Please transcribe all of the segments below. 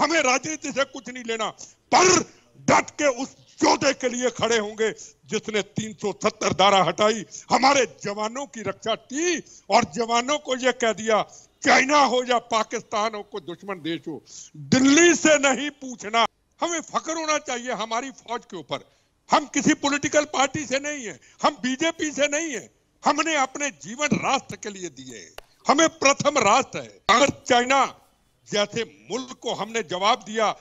हमें राजनीति से कुछ नहीं लेना पर डट के उस योद्धे के लिए खड़े होंगे जिसने 370 धारा हटाई हमारे जवानों की रक्षा की और जवानों को यह कह दिया चाइना हो या पाकिस्तान हो कोई दुश्मन देश हो दिल्ली से नहीं पूछना हमें फक्र होना चाहिए हमारी फौज के ऊपर हम किसी पॉलिटिकल पार्टी से नहीं है हम बीजेपी से नहीं है हमने अपने जीवन राष्ट्र के लिए दिए हमें प्रथम राष्ट्र है अगर चाइना जैसे मुल्क को हमने जवाब दिया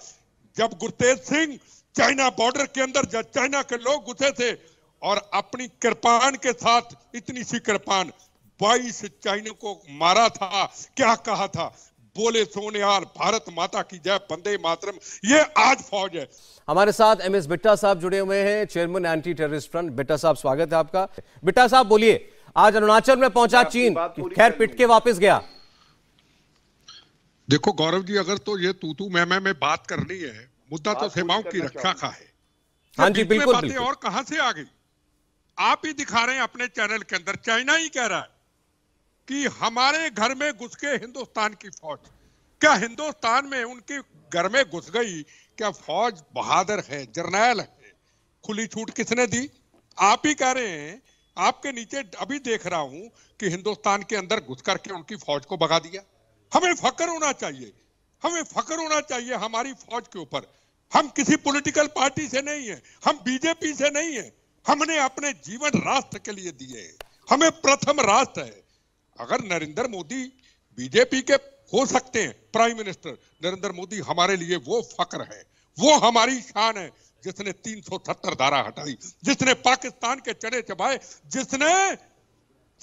जब गुरतेज सिंह चाइना बॉर्डर के अंदर जब चाइना के लोग घुसे थे और अपनी कृपान के साथ इतनी सी कृपान बाईस चाइना को मारा था क्या कहा था बोले यार भारत माता की जय बंदे मातरम ये आज फौज है हमारे साथ एम एस बिट्टा साहब जुड़े हुए हैं chairman anti terrorist front Bitta साहब स्वागत है आपका बिट्टा साहब बोलिए आज अरुणाचल में पहुंचा चीन खैर पिट के वापस गया देखो गौरव जी अगर तो ये तू तू मैं मैं में बात करनी है मुद्दा तो सीमाओं की रक्षा का है हाँ जी बिल्कुल बातें और कहां से आ गई आप ही दिखा रहे हैं अपने चैनल के अंदर चाइना ही कह रहा है कि हमारे घर में घुस के हिंदुस्तान की फौज क्या हिंदुस्तान में उनके घर में घुस गई क्या फौज बहादुर है जर्नैल है खुली छूट किसने दी आप ही कह रहे हैं आपके नीचे अभी देख रहा हूं कि हिंदुस्तान के अंदर घुस करके उनकी फौज को भगा दिया हमें फकर होना चाहिए हमें फकर होना चाहिए हमारी फौज के ऊपर हम किसी पॉलिटिकल पार्टी से नहीं है हम बीजेपी से नहीं है हमने अपने जीवन राष्ट्र के लिए दिए हमें प्रथम राष्ट्र है अगर नरेंद्र मोदी बीजेपी के हो सकते हैं प्राइम मिनिस्टर नरेंद्र मोदी हमारे लिए वो फक्र है वो हमारी शान है जिसने 370 धारा हटाई जिसने पाकिस्तान के चढ़े चबाए जिसने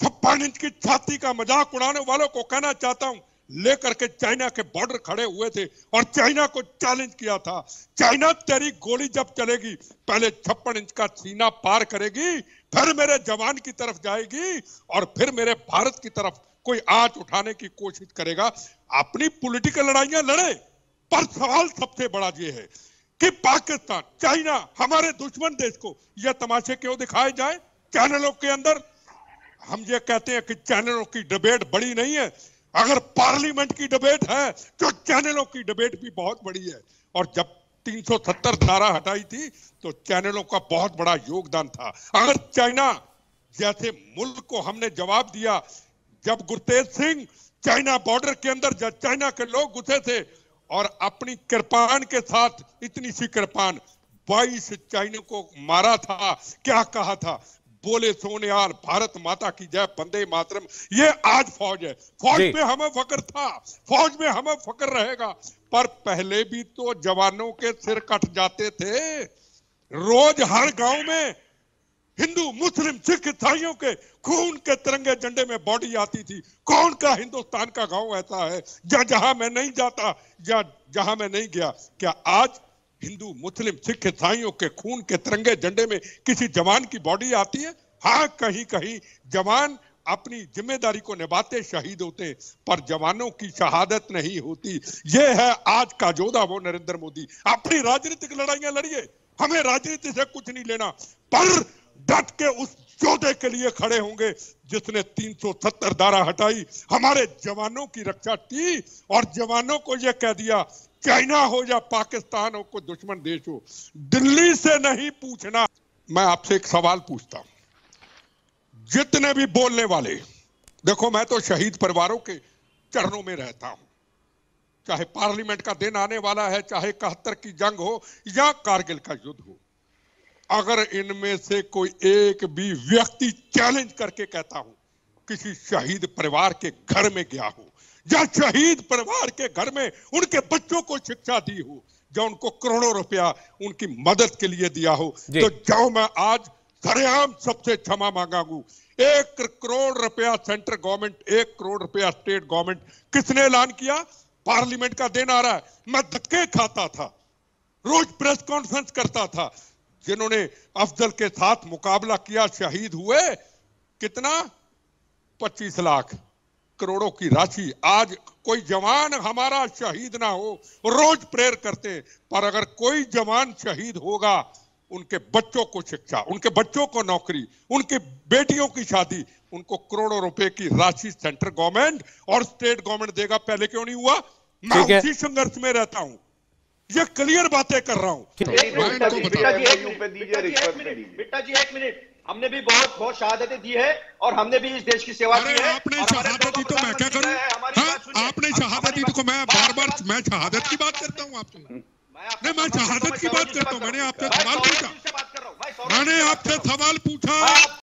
छप्पन इंच की छाती का मजाक उड़ाने वालों को कहना चाहता हूं लेकर के चाइना के बॉर्डर खड़े हुए थे और चाइना को चैलेंज किया था चाइना तेरी गोली जब चलेगी पहले छप्पन इंच का सीना पार करेगी फिर मेरे जवान की तरफ जाएगी और फिर मेरे भारत की तरफ कोई आंच उठाने की कोशिश करेगा अपनी पॉलिटिकल लड़ाइयां लड़े पर सवाल सबसे बड़ा यह है कि पाकिस्तान चाइना हमारे दुश्मन देश को यह तमाशे क्यों दिखाए जाए चैनलों के अंदर हम ये कहते हैं कि चैनलों की डिबेट बड़ी नहीं है अगर पार्लियामेंट की डिबेट है तो चैनलों की डिबेट भी बहुत बड़ी है और जब 370 धारा हटाई थी तो चैनलों का बहुत बड़ा योगदान था अगर चाइना जैसे मुल्क को हमने जवाब दिया जब गुरतेज सिंह चाइना बॉर्डर के अंदर जब चाइना के लोग घुसे थे और अपनी कृपान के साथ इतनी सी कृपान बाईस चाइना को मारा था क्या कहा था बोले सोने यार भारत माता की जय बंदे मातरम ये आज फौज है फौज में हमें फकर था फौज में हमें फकर रहेगा पर पहले भी तो जवानों के सिर कट जाते थे रोज हर गांव में हिंदू मुस्लिम सिख ईसाइयों के खून के तिरंगे झंडे में बॉडी आती थी कौन का हिंदुस्तान का गांव ऐसा है जहां मैं नहीं जाता जहां मैं नहीं गया क्या आज हिंदू मुस्लिम सिख ईसाइयों के खून के तिरंगे झंडे में किसी जवान की बॉडी आती है हाँ कहीं कहीं जवान अपनी जिम्मेदारी को निभाते शहीद होते पर जवानों की शहादत नहीं होती ये है आज का जोधा वो नरेंद्र मोदी अपनी राजनीतिक लड़ाइयां लड़िए हमें राजनीति से कुछ नहीं लेना पर डट के उस जोधे के लिए खड़े होंगे जिसने 370 धारा हटाई हमारे जवानों की रक्षा की और जवानों को यह कह दिया चाइना हो या पाकिस्तान हो कोई दुश्मन देश हो दिल्ली से नहीं पूछना मैं आपसे एक सवाल पूछता हूं जितने भी बोलने वाले देखो मैं तो शहीद परिवारों के चरणों में रहता हूं चाहे पार्लियामेंट का दिन आने वाला है चाहे इकहत्तर की जंग हो या कारगिल का युद्ध हो अगर इनमें से कोई एक भी व्यक्ति चैलेंज करके कहता हूं किसी शहीद परिवार के घर में गया हो या शहीद परिवार के घर में उनके बच्चों को शिक्षा दी हो या उनको करोड़ों रुपया उनकी मदद के लिए दिया हो तो जाओ मैं आज सरेआम सबसे क्षमा मांगांगू एक करोड़ रुपया सेंट्रल गवर्नमेंट एक करोड़ रुपया स्टेट गवर्नमेंट किसने ऐलान किया पार्लियामेंट का दिन आ रहा है मैं धक्के खाता था रोज प्रेस कॉन्फ्रेंस करता था जिन्होंने अफजल के साथ मुकाबला किया शहीद हुए कितना पच्चीस लाख करोड़ों की राशि आज कोई जवान हमारा शहीद ना हो रोज प्रेयर करते हैं पर अगर कोई जवान शहीद होगा उनके बच्चों को शिक्षा उनके बच्चों को नौकरी उनके बेटियों की शादी उनको करोड़ों रुपए की राशि सेंट्रल गवर्नमेंट और स्टेट गवर्नमेंट देगा पहले क्यों नहीं हुआ मैं उसी संघर्ष में रहता हूं ये क्लियर बातें कर रहा हूँ बेटा जी एक मिनट हमने भी बहुत बहुत शहादतें दी है और हमने भी इस देश की सेवा की है आपने तो हाँ, शहादत दी तो मैं क्या करूं आपने शहादत दी तो मैं बार बार मैं शहादत की बात करता हूं आपसे हम्म। नहीं मैं शहादत की बात करता हूं मैंने आपसे सवाल पूछा मैंने आपसे सवाल पूछा